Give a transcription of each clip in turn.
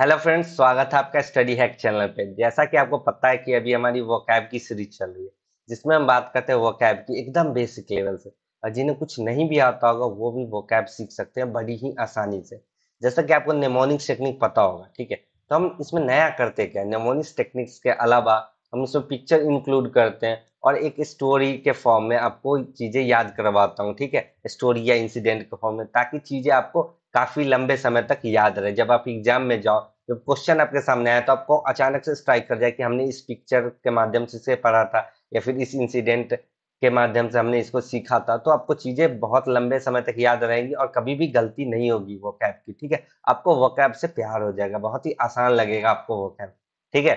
hello friends स्वागत है आपका स्टडी हैक चैनल पे जैसा कि आपको पता है कि अभी हमारी वोकैब की सीरीज चल रही है जिसमें हम बात करते हैं वोकैब की एकदम बेसिक लेवल से और जिन्हें कुछ नहीं भी आता होगा वो भी वोकैब सीख सकते हैं बड़ी ही आसानी से जैसा कि आपको नेमोनिक टेक्निक पता होगा ठीक है तो हम इसमें नया करते क्या नेमोनिक्स टेक्निक्स के अलावा हम इसमें पिक्चर इंक्लूड करते हैं और एक स्टोरी के फॉर्म में आपको चीज़ें याद करवाता हूँ ठीक है स्टोरी या इंसिडेंट के फॉर्म में ताकि चीज़ें आपको काफी लंबे समय तक याद रहे जब आप एग्जाम में जाओ जब क्वेश्चन आपके सामने आए तो आपको अचानक से स्ट्राइक कर जाए कि हमने इस पिक्चर के माध्यम से इसे पढ़ा था या फिर इस इंसिडेंट के माध्यम से हमने इसको सीखा था तो आपको चीजें बहुत लंबे समय तक याद रहेंगी और कभी भी गलती नहीं होगी वो कैब की ठीक है आपको वो कैब से प्यार हो जाएगा बहुत ही आसान लगेगा आपको वो कैब ठीक है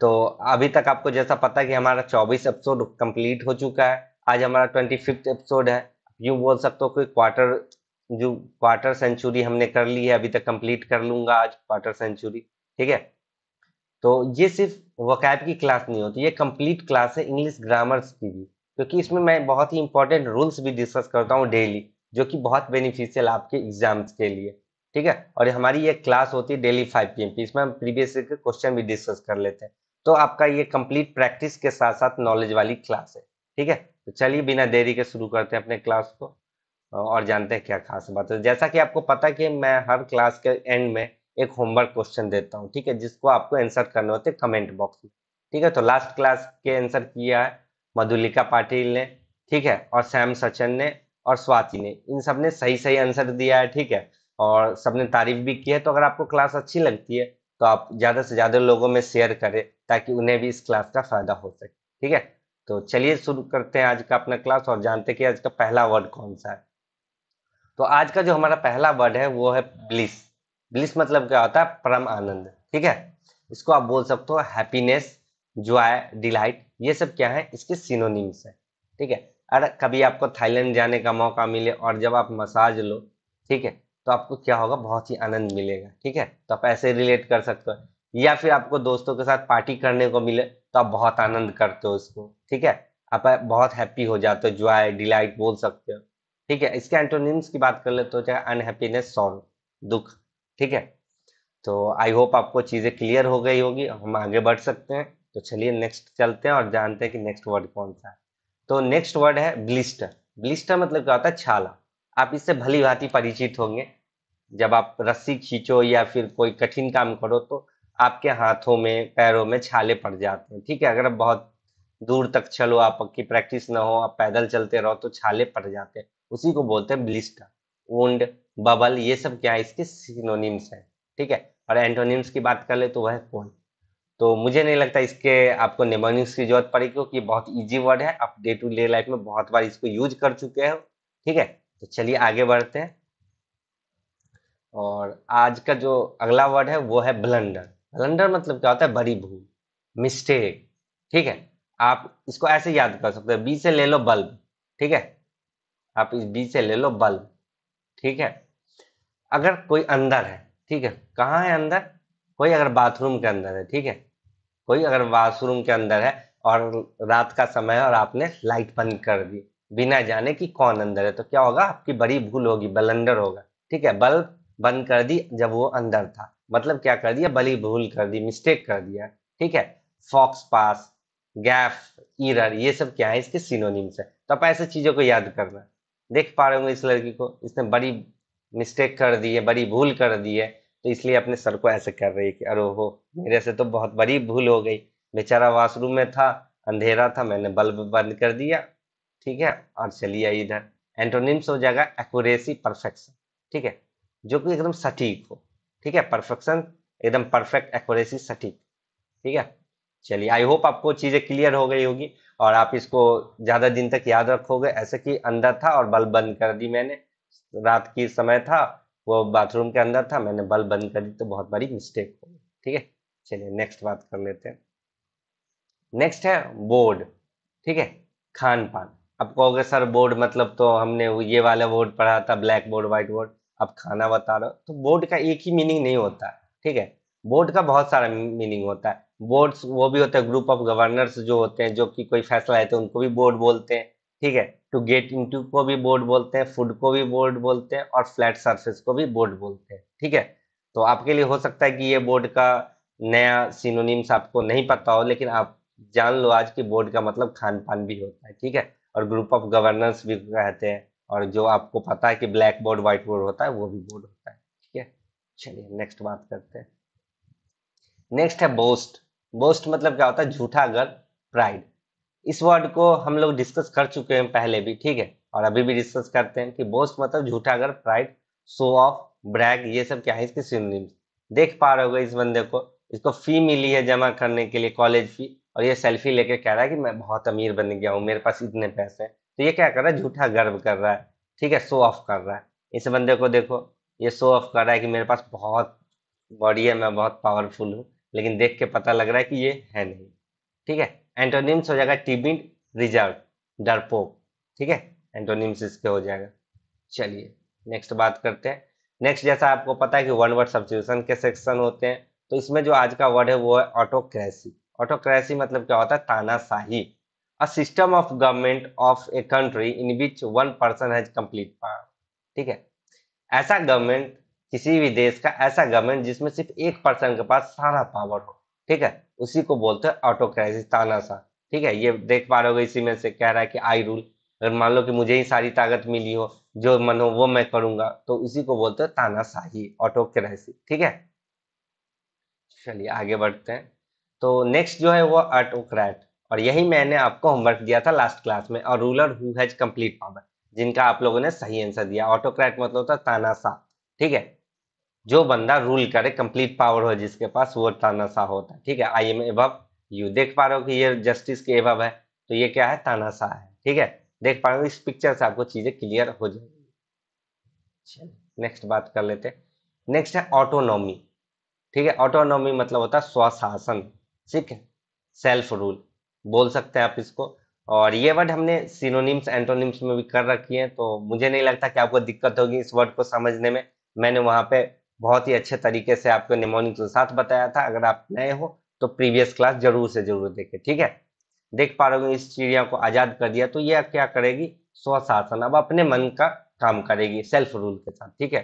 तो अभी तक आपको जैसा पता कि हमारा 24 एपिसोड कंप्लीट हो चुका है आज हमारा ट्वेंटी एपिसोड है यू बोल सकते हो कि क्वार्टर जो क्वार्टर सेंचुरी हमने कर ली है अभी तक कंप्लीट कर लूंगा आज क्वार्टर सेंचुरी ठीक है तो ये सिर्फ वकैब की क्लास नहीं होती ये कंप्लीट क्लास है इंग्लिश ग्रामर्स की भी क्योंकि इसमें मैं बहुत ही इंपॉर्टेंट रूल्स भी डिस्कस करता हूँ डेली जो कि बहुत बेनिफिशियल आपके एग्जाम्स के लिए ठीक है और हमारी ये क्लास होती है डेली फाइव पी एम की इसमें हम प्रीवियस के क्वेश्चन भी डिस्कस कर लेते हैं तो आपका ये कंप्लीट प्रैक्टिस के साथ साथ नॉलेज वाली क्लास है ठीक है तो चलिए बिना देरी के शुरू करते हैं अपने क्लास को और जानते हैं क्या खास बात है जैसा कि आपको पता कि मैं हर क्लास के एंड में एक होमवर्क क्वेश्चन देता हूँ ठीक है जिसको आपको आंसर करने होते हैं कमेंट बॉक्स में ठीक है तो लास्ट क्लास के आंसर किया है मधुलिका पाटिल ने ठीक है और सैम सचन ने और स्वाति ने इन सब ने सही सही आंसर दिया है ठीक है और सबने तारीफ भी की है तो अगर आपको क्लास अच्छी लगती है तो आप ज़्यादा से ज़्यादा लोगों में शेयर करें ताकि उन्हें भी इस क्लास का फायदा हो सके ठीक है तो चलिए शुरू करते हैं आज का अपना क्लास और जानते हैं कि आज का पहला वर्ड कौन सा है तो आज का जो हमारा पहला वर्ड है वो है ब्लिस ब्लिस मतलब क्या होता है परम आनंद ठीक है इसको आप बोल सकते हो हैप्पीनेस जॉय डिलाइट ये सब क्या है इसके सिनोनिम्स है ठीक है अरे कभी आपको थाईलैंड जाने का मौका मिले और जब आप मसाज लो ठीक है तो आपको क्या होगा बहुत ही आनंद मिलेगा ठीक है तो आप ऐसे रिलेट कर सकते हो या फिर आपको दोस्तों के साथ पार्टी करने को मिले तो आप बहुत आनंद करते हो उसको ठीक है आप बहुत हैप्पी हो जाते हो जॉय डिलाइट बोल सकते हो ठीक है इसके एंटोनिम्स की बात कर ले तो चाहे अनहैप्पीनेस सॉन्ग दुख ठीक है तो आई होप आपको चीज़ें क्लियर हो गई होगी हम आगे बढ़ सकते हैं तो चलिए नेक्स्ट चलते हैं और जानते हैं कि नेक्स्ट वर्ड कौन सा है तो नेक्स्ट वर्ड है ब्लिस्टर ब्लिस्टर मतलब क्या होता है छाला आप इससे भली भांति परिचित होंगे जब आप रस्सी खींचो या फिर कोई कठिन काम करो तो आपके हाथों में पैरों में छाले पड़ जाते हैं ठीक है अगर आप बहुत दूर तक चलो आपकी प्रैक्टिस ना हो आप पैदल चलते रहो तो छाले पड़ जाते हैं उसी को बोलते हैं ब्लिस्टर ऊंड बबल ये सब क्या है इसके सिनोनिम्स है ठीक है और एंटोनिम्स की बात कर ले तो वह कौन तो मुझे नहीं लगता इसके आपको निमोनिम्स की जरूरत पड़ेगी क्योंकि बहुत ईजी वर्ड है आप डे टू डे लाइफ में बहुत बार इसको यूज कर चुके हो ठीक है तो चलिए आगे बढ़ते हैं और आज का जो अगला वर्ड है वो है ब्लंडर ब्लंडर मतलब क्या होता है बड़ी भूल मिस्टेक ठीक है आप इसको ऐसे याद कर सकते हैं बी से ले लो बल्ब ठीक है आप इस बी से ले लो बल्ब ठीक है अगर कोई अंदर है ठीक है कहाँ है अंदर कोई अगर बाथरूम के अंदर है ठीक है कोई अगर बाथरूम के अंदर है और रात का समय है और आपने लाइट बंद कर दी बिना जाने कि कौन अंदर है तो क्या होगा आपकी बड़ी भूल होगी बलंडर होगा ठीक है बल्ब बंद कर दी जब वो अंदर था मतलब क्या कर दिया बड़ी भूल कर दी मिस्टेक कर दिया ठीक है फॉक्स पास गैफ इरर ये सब क्या है इसके सिनोनिम्स है तो आप ऐसे चीज़ों को याद करना देख पा रहे होंगे इस लड़की को इसने बड़ी मिस्टेक कर दी है बड़ी भूल कर दी है तो इसलिए अपने सर को ऐसे कर रही है कि अरे हो मेरे से तो बहुत बड़ी भूल हो गई बेचारा वॉशरूम में था अंधेरा था मैंने बल्ब बंद कर दिया ठीक है और चलिए इधर एंटोनिम्स हो जाएगा एक्यूरेसी परफेक्शन ठीक है जो कि एकदम सटीक हो ठीक है परफेक्शन एकदम परफेक्ट एक्यूरेसी सटीक ठीक है चलिए आई होप आपको चीजें क्लियर हो गई होगी और आप इसको ज्यादा दिन तक याद रखोगे ऐसे कि अंदर था और बल्ब बंद कर दी मैंने रात की समय था वो बाथरूम के अंदर था मैंने बल्ब बंद कर दी तो बहुत बड़ी मिस्टेक हो ठीक है चलिए नेक्स्ट बात कर लेते हैं नेक्स्ट है बोर्ड ठीक है खान पान अब कहोगे सर बोर्ड मतलब तो हमने ये वाला बोर्ड पढ़ा था ब्लैक बोर्ड व्हाइट बोर्ड अब खाना बता रहे हो तो बोर्ड का एक ही मीनिंग नहीं होता ठीक है बोर्ड का बहुत सारा मीनिंग होता है बोर्ड्स वो भी होते हैं ग्रुप ऑफ गवर्नर्स जो होते हैं जो कि कोई फैसला लेते हैं उनको भी बोर्ड बोलते हैं ठीक है टू गेट इन को भी बोर्ड बोलते हैं फूड को भी बोर्ड बोलते हैं और फ्लैट सर्फेस को भी बोर्ड बोलते हैं ठीक है तो आपके लिए हो सकता है कि ये बोर्ड का नया सिनोनिम्स आपको नहीं पता हो लेकिन आप जान लो आज की बोर्ड का मतलब खान पान भी होता है ठीक है और ग्रुप ऑफ गवर्नेंस भी कहते हैं और जो आपको पता है कि ब्लैक बोर्ड व्हाइट बोर्ड होता है वो भी बोर्ड होता है ठीक है चलिए नेक्स्ट बात करते हैं नेक्स्ट है बोस्ट बोस्ट मतलब क्या होता है झूठा गर्व प्राइड इस वर्ड को हम लोग डिस्कस कर चुके हैं पहले भी ठीक है और अभी भी डिस्कस करते हैं कि बोस्ट मतलब झूठा गर प्राइड शो ऑफ ब्रैग ये सब क्या है इसके सिनोनिम्स देख पा रहे हो इस बंदे को इसको फी मिली है जमा करने के लिए कॉलेज फी और ये सेल्फी लेके कह रहा है कि मैं बहुत अमीर बन गया हूँ मेरे पास इतने पैसे हैं तो ये क्या कर रहा है झूठा गर्व कर रहा है ठीक है शो ऑफ कर रहा है इस बंदे को देखो ये शो ऑफ कर रहा है कि मेरे पास बहुत बॉडी है मैं बहुत पावरफुल हूँ लेकिन देख के पता लग रहा है कि ये है नहीं ठीक है एंटोनिम्स हो जाएगा टिबिड रिजर्व डरपोक ठीक है एंटोनिम्स इसके हो जाएगा चलिए नेक्स्ट बात करते हैं नेक्स्ट जैसा आपको पता है कि वन वर्ड सब्सिट्यूशन के सेक्शन होते हैं तो इसमें जो आज का वर्ड है वो है ऑटोक्रेसी ऑटोक्रेसी मतलब क्या होता है तानाशाही a system of government of a country in which one person has complete power ठीक है ऐसा गवर्नमेंट किसी भी देश का ऐसा गवर्नमेंट जिसमें सिर्फ एक पर्सन के पास सारा पावर हो ठीक है उसी को बोलते हैं ऑटोक्रेसी तानाशाह ठीक है ये देख पा रहे हो इसी में से कह रहा है कि आई रूल अगर मान लो कि मुझे ही सारी ताकत मिली हो जो मन हो वो मैं करूंगा तो उसी को बोलते हैं तानाशाही ऑटोक्रेसी ठीक है चलिए आगे बढ़ते हैं तो नेक्स्ट जो है वो ऑटोक्रैट और यही मैंने आपको होमवर्क दिया था लास्ट क्लास में और ruler who has complete power जिनका आप लोगों ने सही आंसर दिया ऑटोक्रैट मतलब होता तानाशाह ठीक है जो बंदा रूल करे कंप्लीट पावर हो जिसके पास वो तानाशाह होता है ठीक है आई एम एबव यू देख पा रहे हो कि ये जस्टिस के एबव है तो ये क्या है तानाशाह है ठीक है देख पा रहे हो इस पिक्चर से आपको चीजें क्लियर हो जाएगी नेक्स्ट बात कर लेते हैं नेक्स्ट है ऑटोनॉमी ठीक है ऑटोनॉमी मतलब होता है स्वशासन ठीक है सेल्फ रूल बोल सकते हैं आप इसको और ये वर्ड हमने सिनोनिम्स एंटोनिम्स में भी कर रखी है तो मुझे नहीं लगता कि आपको दिक्कत होगी इस वर्ड को समझने में मैंने वहां पे बहुत ही अच्छे तरीके से आपको निमोनिक के साथ बताया था अगर आप नए हो तो प्रीवियस क्लास जरूर से जरूर देखें ठीक है देख पा रहे हो इस चिड़िया को आजाद कर दिया तो यह क्या करेगी स्वशासन अब अपने मन का काम करेगी सेल्फ रूल के साथ ठीक है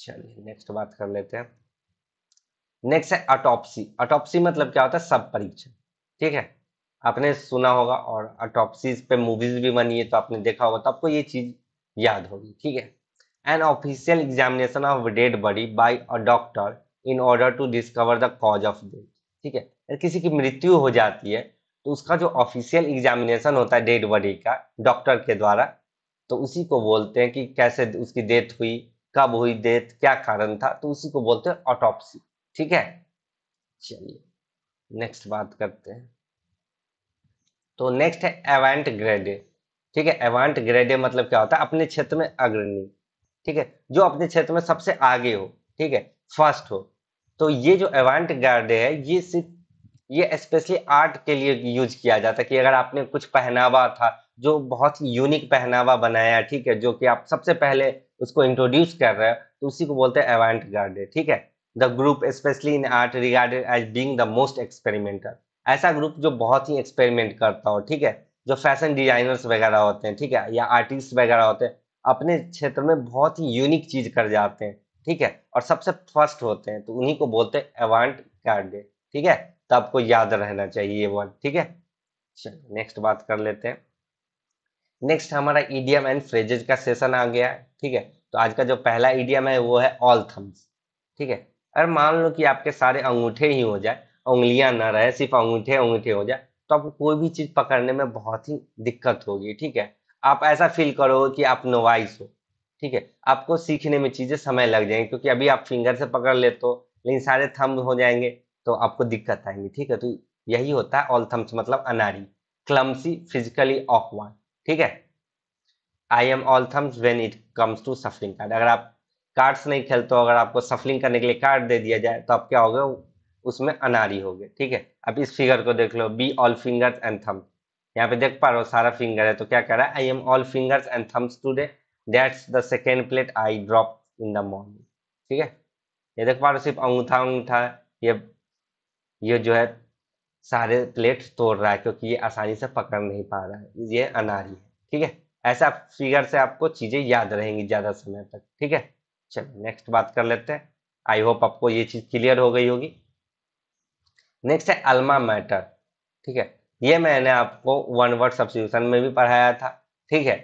चलिए नेक्स्ट बात कर लेते हैं नेक्स्ट है अटोप्सी अटोप्सी मतलब क्या होता है सब परीक्षण ठीक है आपने सुना होगा और अटोप्सीज पे मूवीज भी बनी है तो आपने देखा होगा तो आपको ये चीज याद होगी ठीक है an official examination of dead body by a doctor in order to discover the cause of death ठीक है किसी की मृत्यु हो जाती है तो उसका जो ऑफिशियल एग्जामिनेशन होता है डेड बॉडी का डॉक्टर के द्वारा तो उसी को बोलते हैं कि कैसे उसकी डेथ हुई कब हुई डेथ क्या कारण था तो उसी को बोलते हैं ऑटोपसी ठीक है चलिए नेक्स्ट बात करते हैं तो नेक्स्ट है एवेंट ग्रेडे ठीक है एवेंट ग्रेडे मतलब क्या होता है अपने क्षेत्र में अग्रणी ठीक है जो अपने क्षेत्र में सबसे आगे हो ठीक है फर्स्ट हो तो ये जो एवांट गार्ड है ये सिर्फ ये स्पेशली आर्ट के लिए यूज किया जाता है कि अगर आपने कुछ पहनावा था जो बहुत यूनिक पहनावा बनाया ठीक है जो कि आप सबसे पहले उसको इंट्रोड्यूस कर रहे हो तो उसी को बोलते हैं एवंट गार्ड ठीक है the group especially in art regarded as being the most experimental ऐसा ग्रुप जो बहुत ही एक्सपेरिमेंट करता हो ठीक है जो फैशन डिजाइनर्स वगैरह होते हैं ठीक है या आर्टिस्ट वगैरह होते हैं अपने क्षेत्र में बहुत ही यूनिक चीज कर जाते हैं ठीक है और सबसे फर्स्ट होते हैं तो उन्हीं को बोलते हैं एवांट कार्ड ठीक है तो आपको याद रहना चाहिए ये वर्ड ठीक है चलो नेक्स्ट बात कर लेते हैं नेक्स्ट हमारा ईडीएम एंड फ्रेजेज का सेशन आ गया है ठीक है तो आज का जो पहला ईडीएम है वो है ऑल थम्स ठीक है अगर मान लो कि आपके सारे अंगूठे ही हो जाए उंगलियां ना रहे सिर्फ अंगूठे अंगूठे हो जाए तो आपको कोई भी चीज पकड़ने में बहुत ही दिक्कत होगी ठीक है आप ऐसा फील करो कि आप नोवाइस हो ठीक है आपको सीखने में चीज़ें समय लग जाएंगे क्योंकि अभी आप फिंगर से पकड़ लेते हो लेकिन सारे थम हो जाएंगे तो आपको दिक्कत आएंगी ठीक है तो यही होता है ऑल थम्स मतलब अनारी क्लम्सी फिजिकली ऑकवान ठीक है I am all thumbs when it comes to shuffling card अगर आप कार्ड्स नहीं खेलते हो अगर आपको सफलिंग करने के लिए कार्ड दे दिया जाए तो आप क्या होगे उसमें अनारी गए ठीक है अब इस फिगर को देख लो be all fingers and thumbs यहाँ पे देख पा रहे हो सारा फिंगर है तो क्या कह रहा है I am all fingers and thumbs today that's the second plate I drop in the morning ठीक है ये देख पा रहे हो सिर्फ अंगूठा अंगूठा ये ये जो है सारे प्लेट तोड़ रहा है क्योंकि ये आसानी से पकड़ नहीं पा रहा है ये अनारी है ठीक है ऐसा फिगर से आपको चीज़ें याद रहेंगी ज़्यादा समय तक ठीक है चलो नेक्स्ट बात कर लेते हैं आई होप आपको ये चीज़ क्लियर हो गई होगी नेक्स्ट है अल्मा मैटर ठीक है ये मैंने आपको वन वर्ड सब्सिट्यूशन में भी पढ़ाया था ठीक है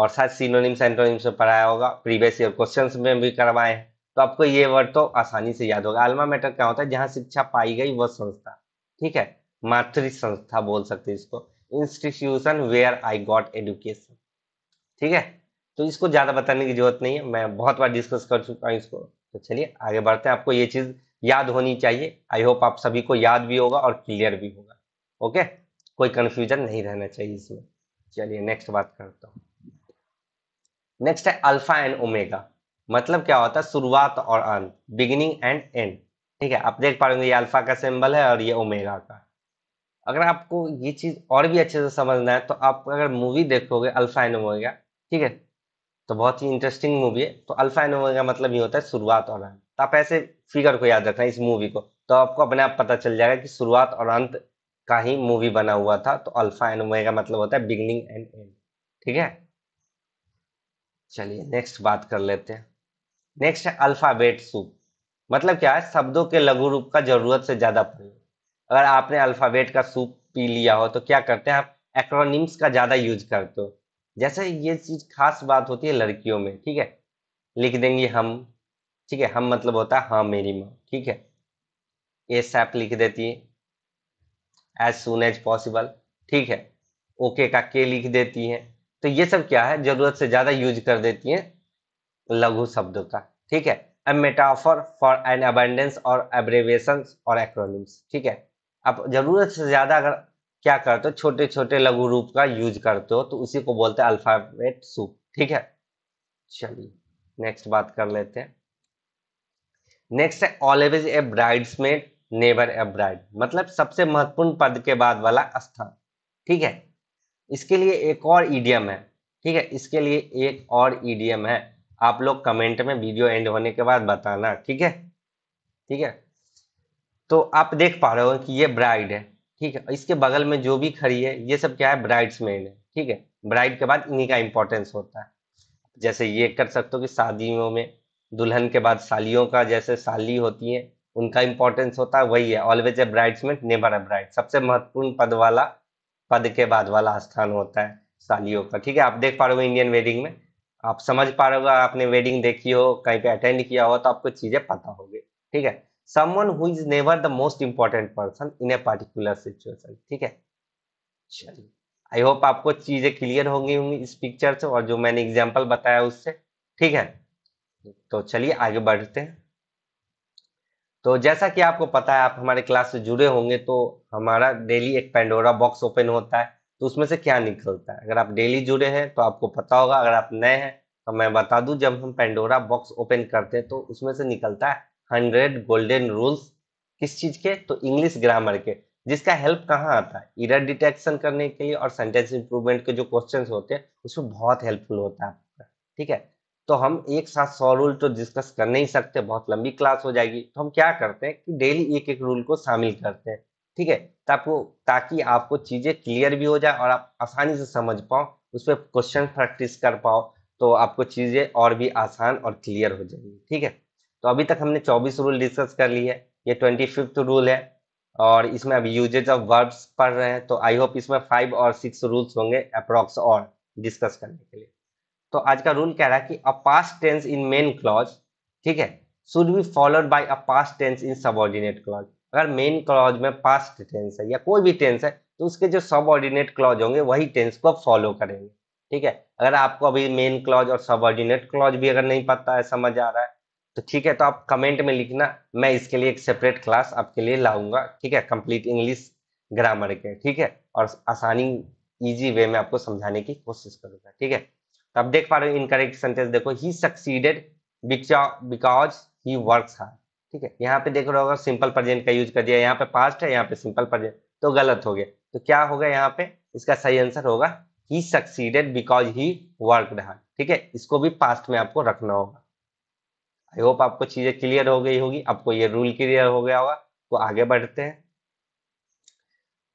और साथ सिनोनिम्स एंटोनिम्स में पढ़ाया होगा प्रीवियस ईयर क्वेश्चन में भी करवाए हैं तो आपको ये वर्ड तो आसानी से याद होगा अल्मा मैटर क्या होता है जहाँ शिक्षा पाई गई वह संस्था ठीक है मातृ संस्था बोल सकते इसको institution where I got education ठीक है तो इसको ज़्यादा बताने की जरूरत नहीं है मैं बहुत बार डिस्कस कर चुका हूँ इसको तो चलिए आगे बढ़ते हैं आपको ये चीज़ याद होनी चाहिए आई होप आप सभी को याद भी होगा और क्लियर भी होगा ओके कोई कंफ्यूजन नहीं रहना चाहिए इसमें चलिए नेक्स्ट बात करता हूँ नेक्स्ट है अल्फा एंड ओमेगा मतलब क्या होता है शुरुआत और अंत बिगिनिंग एंड एंड ठीक है आप देख पा रहे ये अल्फा का सिंबल है और ये ओमेगा का अगर आपको ये चीज और भी अच्छे से समझना है तो आप अगर मूवी देखोगे अल्फा एंड ओमेगा ठीक है तो बहुत ही इंटरेस्टिंग मूवी है तो अल्फा एंड ओमेगा मतलब ये होता है शुरुआत और अंत तो आप ऐसे फिगर को याद रखना इस मूवी को तो आपको अपने आप पता चल जाएगा कि शुरुआत और अंत का ही मूवी बना हुआ था तो अल्फा एंड ओमेगा मतलब होता है बिगनिंग एंड एंड ठीक है चलिए नेक्स्ट बात कर लेते हैं नेक्स्ट है अल्फाबेट सूप मतलब क्या है शब्दों के लघु रूप का जरूरत से ज्यादा प्रयोग अगर आपने अल्फाबेट का सूप पी लिया हो तो क्या करते हैं आप एक्रोनिम्स का ज्यादा यूज करते हो जैसे ये चीज खास बात होती है लड़कियों में ठीक है लिख देंगे हम ठीक है हम मतलब होता है हाँ मेरी माँ ठीक है ये सैप लिख देती है एज सुन एज पॉसिबल ठीक है ओके का के लिख देती हैं तो ये सब क्या है जरूरत से ज्यादा यूज कर देती हैं लघु शब्दों का ठीक है a metaphor for an abundance और एब्रेवेशन और एक्रोनिम्स ठीक है अब जरूरत से ज्यादा अगर क्या करते हो छोटे छोटे लघु रूप का यूज करते हो तो उसी को बोलते हैं अल्फाबेट सूप ठीक है चलिए नेक्स्ट बात कर लेते हैं नेक्स्ट है always a bridesmaid never a bride मतलब सबसे महत्वपूर्ण पद के बाद वाला स्थान ठीक है इसके लिए एक और ईडियम है ठीक है इसके लिए एक और ईडीएम है आप लोग कमेंट में वीडियो एंड होने के बाद बताना ठीक है ठीक है तो आप देख पा रहे हो कि ये ब्राइड है ठीक है इसके बगल में जो भी खड़ी है ये सब क्या है ब्राइड्स मेड है ठीक है ब्राइड के बाद इन्हीं का इंपॉर्टेंस होता है जैसे ये कर सकते हो कि शादियों में दुल्हन के बाद सालियों का जैसे साली होती है उनका इंपॉर्टेंस होता है वही है always a bridesmaid never a bride सबसे महत्वपूर्ण पद वाला पद के बाद वाला स्थान होता है सालियों का ठीक है आप देख पा रहे हो इंडियन वेडिंग में आप समझ पा रहे हो आपने वेडिंग देखी हो कहीं पे अटेंड किया हो तो आपको चीजें पता होगी ठीक है someone who is never the most important person in a particular situation ठीक है चलिए आई होप आपको चीजें क्लियर होंगी होंगी इस पिक्चर से और जो मैंने एग्जाम्पल बताया उससे ठीक है तो चलिए आगे बढ़ते हैं तो जैसा कि आपको पता है आप हमारे क्लास से जुड़े होंगे तो हमारा डेली एक पेंडोरा बॉक्स ओपन होता है तो उसमें से क्या निकलता है अगर आप डेली जुड़े हैं तो आपको पता होगा अगर आप नए हैं तो मैं बता दूं जब हम पेंडोरा बॉक्स ओपन करते हैं तो उसमें से निकलता है हंड्रेड गोल्डन रूल्स किस चीज के तो इंग्लिश ग्रामर के जिसका हेल्प कहाँ आता है इरर डिटेक्शन करने के लिए और सेंटेंस इंप्रूवमेंट के जो क्वेश्चन होते हैं उसमें बहुत हेल्पफुल होता है आपका ठीक है तो हम एक साथ सौ रूल तो डिस्कस कर नहीं सकते बहुत लंबी क्लास हो जाएगी तो हम क्या करते हैं कि डेली एक एक रूल को शामिल करते हैं ठीक है ताको ताकि आपको चीज़ें क्लियर भी हो जाए और आप आसानी से समझ पाओ उस पर क्वेश्चन प्रैक्टिस कर पाओ तो आपको चीज़ें और भी आसान और क्लियर हो जाएगी ठीक है तो अभी तक हमने चौबीस रूल डिस्कस कर ली है ये ट्वेंटी फिफ्थ रूल है और इसमें अब यूजेज ऑफ वर्ब्स पढ़ रहे हैं तो आई होप इसमें फाइव और सिक्स रूल्स होंगे अप्रॉक्स और डिस्कस करने के लिए तो आज का रूल कह रहा है कि a past tense in main clause ठीक है should be followed by a past tense in subordinate clause अगर मेन क्लॉज में पास्ट टेंस है या कोई भी टेंस है तो उसके जो सबऑर्डिनेट क्लॉज होंगे वही टेंस को फॉलो करेंगे ठीक है अगर आपको अभी मेन क्लॉज और सबऑर्डिनेट क्लॉज भी अगर नहीं पता है समझ आ रहा है तो ठीक है तो आप कमेंट में लिखना मैं इसके लिए एक सेपरेट क्लास आपके लिए लाऊंगा ठीक है कंप्लीट इंग्लिश ग्रामर के ठीक है और आसानी इजी वे में आपको समझाने की कोशिश करूंगा ठीक है तब तो देख पा रहे हो इनकरेक्ट सेंटेंस देखो he succeeded because he work hard ठीक है यहाँ पे देख रहे होगा सिंपल प्रजेंट का यूज कर दिया यहाँ पे पास्ट है यहाँ पे सिंपल प्रजेंट तो गलत हो गया तो क्या होगा यहाँ पे इसका सही आंसर होगा he succeeded because he work hard ठीक है इसको भी पास्ट में आपको रखना होगा आई होप आपको चीजें क्लियर हो गई होगी आपको ये रूल क्लियर हो गया होगा तो आगे बढ़ते हैं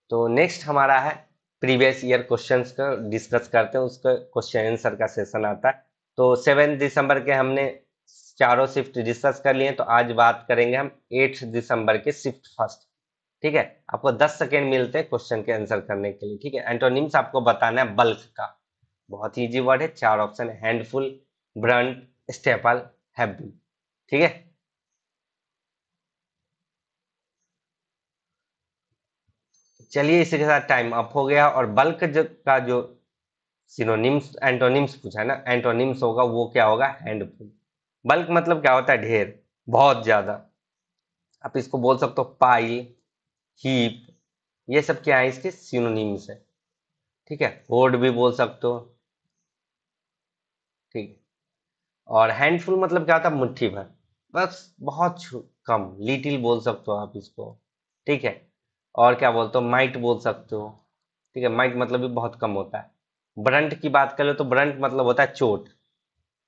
तो नेक्स्ट हमारा है प्रीवियस ईयर क्वेश्चंस का डिस्कस करते हैं उसका क्वेश्चन आंसर का सेशन आता है तो सेवन दिसंबर के हमने चारों शिफ्ट डिस्कस कर लिए तो आज बात करेंगे हम एट दिसंबर के शिफ्ट फर्स्ट ठीक है आपको दस सेकेंड मिलते हैं क्वेश्चन के आंसर करने के लिए ठीक है एंटोनिम्स आपको बताना है बल्क का बहुत ईजी वर्ड है चार ऑप्शन हैंडफुल ब्रंट स्टेपल है ठीक है चलिए इसी के साथ टाइम अप हो गया और बल्क जो, का जो सिनोनिम्स एंटोनिम्स पूछा है ना एंटोनिम्स होगा वो क्या होगा हैंडफुल बल्क मतलब क्या होता है ढेर बहुत ज्यादा आप इसको बोल सकते हो पाइल हीप ये सब क्या है इसके सिनोनिम्स है ठीक है होड भी बोल सकते हो ठीक और हैंडफुल मतलब क्या होता है मुट्ठी भर बस बहुत कम लिटिल बोल सकते हो आप इसको ठीक है और क्या बोलते हो माइट बोल सकते हो ठीक है माइट मतलब भी बहुत कम होता है ब्रंट की बात कर लो तो ब्रंट मतलब होता है चोट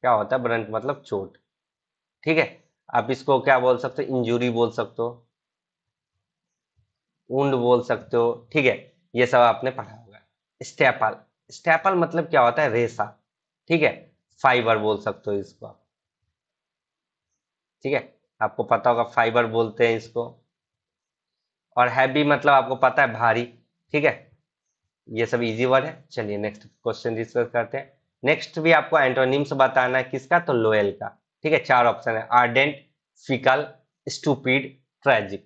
क्या होता है ब्रंट मतलब चोट ठीक है आप इसको क्या बोल सकते हो इंजुरी बोल सकते हो ऊंड बोल सकते हो ठीक है ये सब आपने पढ़ा होगा स्टेपल स्टेपल मतलब क्या होता है रेसा ठीक है फाइबर बोल सकते हो इसको आप ठीक है आपको पता होगा फाइबर बोलते हैं इसको और हैवी मतलब आपको पता है भारी ठीक है ये सब इजी वर्ड है चलिए नेक्स्ट क्वेश्चन डिस्कस करते हैं नेक्स्ट भी आपको एंटोनिम्स बताना है किसका तो लोयल का ठीक है चार ऑप्शन है आर्डेंट फिकल स्टूपिड ट्रेजिक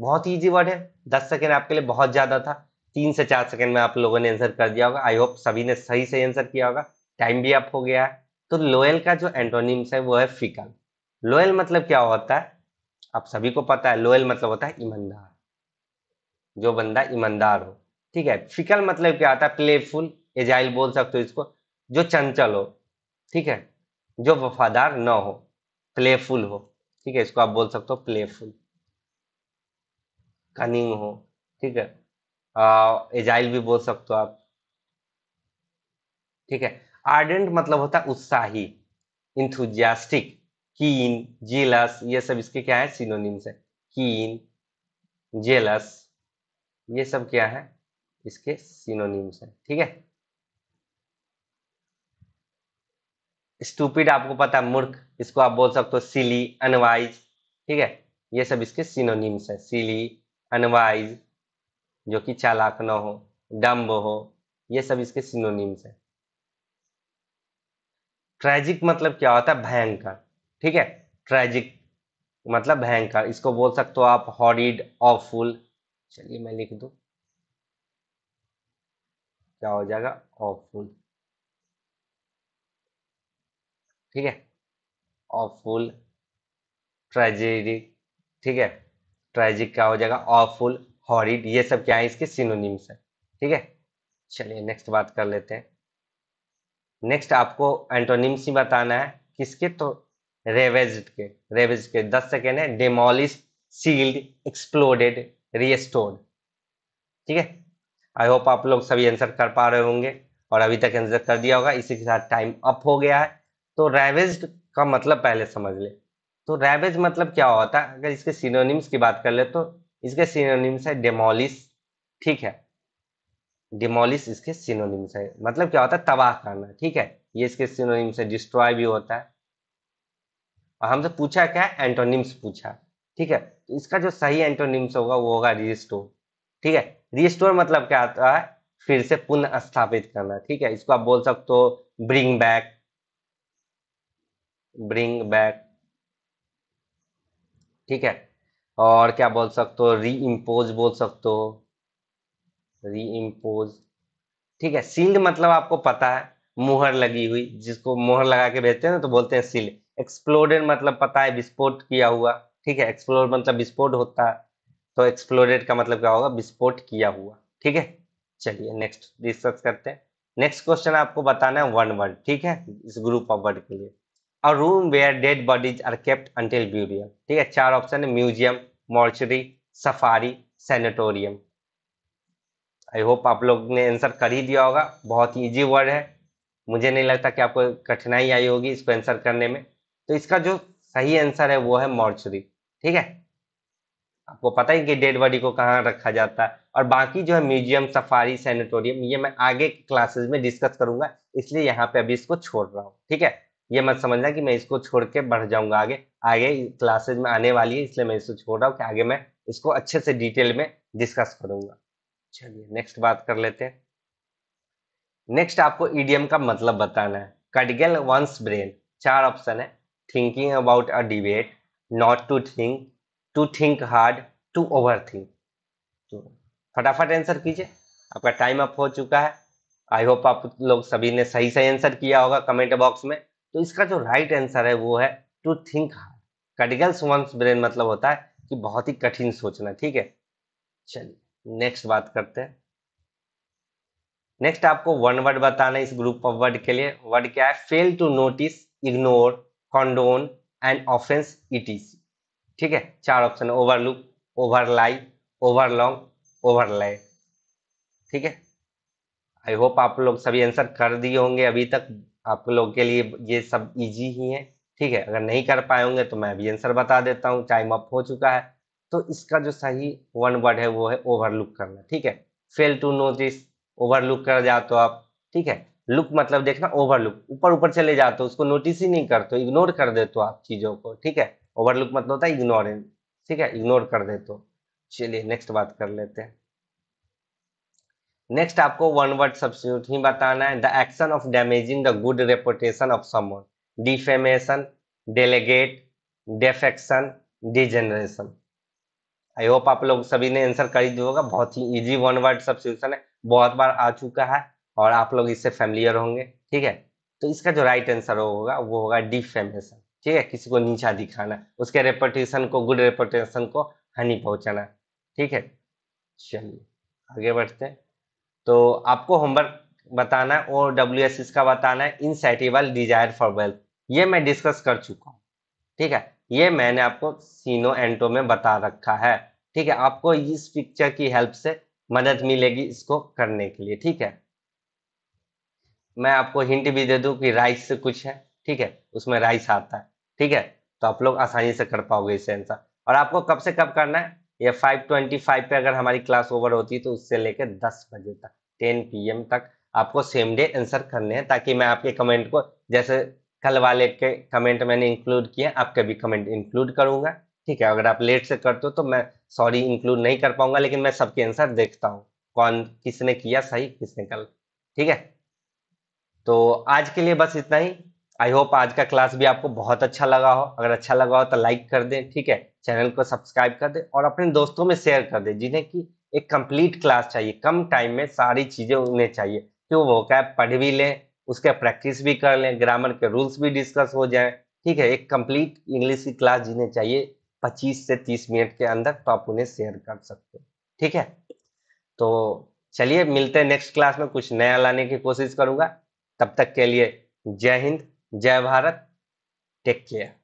बहुत इजी वर्ड है दस सेकेंड आपके लिए बहुत ज्यादा था तीन से चार सेकेंड में आप लोगों ने आंसर कर दिया होगा आई होप सभी ने सही से आंसर किया होगा टाइम भी आप हो गया है तो लोयल का जो एंटोनिम्स है वो है फिकल लोयल मतलब क्या होता है आप सभी को पता है लोयल मतलब होता है ईमानदार जो बंदा ईमानदार हो ठीक है फिकल मतलब क्या आता है प्लेफुल एजाइल बोल सकते हो इसको जो चंचल हो ठीक है जो वफादार ना हो प्लेफुल हो ठीक है इसको आप बोल सकते हो प्लेफुल कनिंग हो ठीक है एजाइल भी बोल सकते हो आप ठीक है आर्डेंट मतलब होता है उत्साही इंथुजियास्टिक कीन जेलस ये सब इसके क्या है सिनोनिम्स है कीन जेलस ये सब क्या है इसके सिनोनिम्स हैं ठीक है स्टूपिड आपको पता है मूर्ख इसको आप बोल सकते हो सिली अनवाइज ठीक है ये सब इसके सिनोनिम्स हैं सिली अनवाइज जो कि चालाक न हो डम्ब हो ये सब इसके सिनोनिम्स हैं ट्रैजिक मतलब क्या होता है भयंकर ठीक है ट्रैजिक मतलब भयंकर इसको बोल सकते हो आप हॉरिड ऑफुल चलिए मैं लिख दूँ क्या हो जाएगा ऑफुल ठीक है ऑफुल ट्रेजेडी ठीक है ट्रेजिक क्या हो जाएगा ऑफुल हॉरिड ये सब क्या है इसके सिनोनिम्स है ठीक है चलिए नेक्स्ट बात कर लेते हैं नेक्स्ट आपको एंटोनिम्स ही बताना है किसके तो रेवेज के रेवेज के दस सेकेंड है डेमोलिश सील्ड एक्सप्लोडेड रिस्टोर ठीक है आई होप आप लोग सभी आंसर कर पा रहे होंगे और अभी तक आंसर कर दिया होगा इसी के साथ टाइम अप हो गया है तो रेवेज का मतलब पहले समझ ले तो रेवेज मतलब क्या होता है अगर इसके सिनोनिम्स की बात कर ले तो इसके सिनोनिम्स है डेमोलिस ठीक है डिमोलिस इसके सिनोनिम्स है मतलब क्या होता है तबाह करना ठीक है ये इसके सिनोनिम्स है डिस्ट्रॉय भी होता है और हमसे पूछा क्या है एंटोनिम्स पूछा ठीक है इसका जो सही एंटोनिम्स होगा वो होगा रिस्टोर ठीक है रिस्टोर मतलब क्या होता है फिर से पुनः स्थापित करना ठीक है इसको आप बोल सकते हो ब्रिंग बैक ब्रिंग बैक ठीक है और क्या बोल सकते हो री इम्पोज बोल सकते हो री इम्पोज ठीक है सील्ड मतलब आपको पता है मुहर लगी हुई जिसको मुहर लगा के भेजते हैं ना तो बोलते हैं सील्ड एक्सप्लोडेड मतलब पता है विस्फोट किया हुआ ठीक है एक्सप्लोर मतलब विस्फोट होता तो एक्सप्लोरेट का मतलब क्या होगा विस्फोट किया हुआ ठीक है चलिए नेक्स्ट डिस्कस करते हैं नेक्स्ट क्वेश्चन आपको बताना है वन वर्ड ठीक है इस ग्रुप ऑफ वर्ड के लिए और room where dead bodies are kept until burial ठीक है चार ऑप्शन है museum mortuary safari sanatorium I hope आप लोग ने आंसर कर ही दिया होगा बहुत इजी वर्ड है मुझे नहीं लगता कि आपको कठिनाई आई होगी इसको आंसर करने में तो इसका जो सही आंसर है वो है मॉर्चरी ठीक है आपको पता ही कि डेड बॉडी को कहाँ रखा जाता है और बाकी जो है म्यूजियम सफारी सैनिटोरियम ये मैं आगे क्लासेस में डिस्कस करूंगा इसलिए यहाँ पे अभी इसको छोड़ रहा हूँ ठीक है ये मत समझना कि मैं इसको छोड़ के बढ़ जाऊंगा आगे आगे क्लासेज में आने वाली है इसलिए मैं इसको छोड़ रहा हूँ कि आगे मैं इसको अच्छे से डिटेल में डिस्कस करूंगा चलिए नेक्स्ट बात कर लेते हैं नेक्स्ट आपको ईडीएम का मतलब बताना है कटगेल वंस ब्रेन चार ऑप्शन है thinking about a debate not to think to think hard to overthink तो फटाफट आंसर कीजिए आपका टाइम अप हो चुका है आई होप आप लोग सभी ने सही सही आंसर किया होगा कमेंट बॉक्स में तो इसका जो राइट आंसर है वो है to think hard cudgel one's brain मतलब होता है कि बहुत ही कठिन सोचना ठीक है चलिए नेक्स्ट बात करते हैं नेक्स्ट आपको वन वर्ड बताना है इस ग्रुप ऑफ वर्ड के लिए वर्ड क्या है fail to notice ignore condone and offence is ठीक है चार ऑप्शन है ओवरलुक ओवरलाई ओवरलॉन्ग लाइ ठीक है आई होप आप लोग सभी आंसर कर दिए होंगे अभी तक आप लोग के लिए ये सब इजी ही है ठीक है अगर नहीं कर पाए होंगे तो मैं अभी आंसर बता देता हूँ टाइम अप हो चुका है तो इसका जो सही वन वर्ड है वो है ओवरलुक करना ठीक है फेल टू नोटिस ओवरलुक कर जा तो आप ठीक है लुक मतलब देखना ओवर लुक ऊपर ऊपर चले जाते हो उसको नोटिस ही नहीं करते इग्नोर कर देते आप चीज़ों को ठीक है ओवर लुक मतलब होता है इग्नोरेंस ठीक है इग्नोर कर देते हो चलिए नेक्स्ट बात कर लेते हैं नेक्स्ट आपको वन वर्ड सब्सिट्यूट ही बताना है the action of damaging the good reputation of someone defamation delegate defection degeneration I hope आप लोग सभी ने आंसर कर ही दिया होगा बहुत ही इजी वन वर्ड सब्सिट्यूशन है बहुत बार आ चुका है और आप लोग इससे फेमिलियर होंगे ठीक है तो इसका जो राइट आंसर होगा वो होगा डिफेमेशन ठीक है किसी को नीचा दिखाना उसके रेपुटेशन को गुड रेपुटेशन को हानि पहुंचाना ठीक है चलिए आगे बढ़ते हैं तो आपको होमवर्क बताना है और डब्ल्यू एस इसका बताना है इनसाइटेबल डिजायर फॉर वेल्थ ये मैं डिस्कस कर चुका हूँ ठीक है ये मैंने आपको सीनो एंटो में बता रखा है ठीक है आपको इस पिक्चर की हेल्प से मदद मिलेगी इसको करने के लिए ठीक है मैं आपको हिंट भी दे दूं कि राइस से कुछ है ठीक है उसमें राइस आता है ठीक है तो आप लोग आसानी से कर पाओगे इसे आंसर और आपको कब से कब करना है ये फाइव ट्वेंटी फाइव पे अगर हमारी क्लास ओवर होती है तो उससे लेकर दस बजे तक टेन पी तक आपको सेम डे आंसर करने हैं ताकि मैं आपके कमेंट को जैसे कल वाले के कमेंट मैंने इंक्लूड किए आपके भी कमेंट इंक्लूड करूंगा ठीक है अगर आप लेट से करते हो तो मैं सॉरी इंक्लूड नहीं कर पाऊंगा लेकिन मैं सबके आंसर देखता हूँ कौन किसने किया सही किसने कल ठीक है तो आज के लिए बस इतना ही आई होप आज का क्लास भी आपको बहुत अच्छा लगा हो अगर अच्छा लगा हो तो लाइक कर दें ठीक है चैनल को सब्सक्राइब कर दें और अपने दोस्तों में शेयर कर दें जिन्हें कि एक कंप्लीट क्लास चाहिए कम टाइम में सारी चीज़ें उन्हें चाहिए कि तो वो वोकैब पढ़ भी लें उसके प्रैक्टिस भी कर लें ग्रामर के रूल्स भी डिस्कस हो जाए ठीक है एक कंप्लीट इंग्लिश की क्लास जिन्हें चाहिए 25 से 30 मिनट के अंदर तो आप उन्हें शेयर कर सकते हो ठीक है तो चलिए मिलते हैं नेक्स्ट क्लास में कुछ नया लाने की कोशिश करूंगा तब तक के लिए जय हिंद जय भारत टेक केयर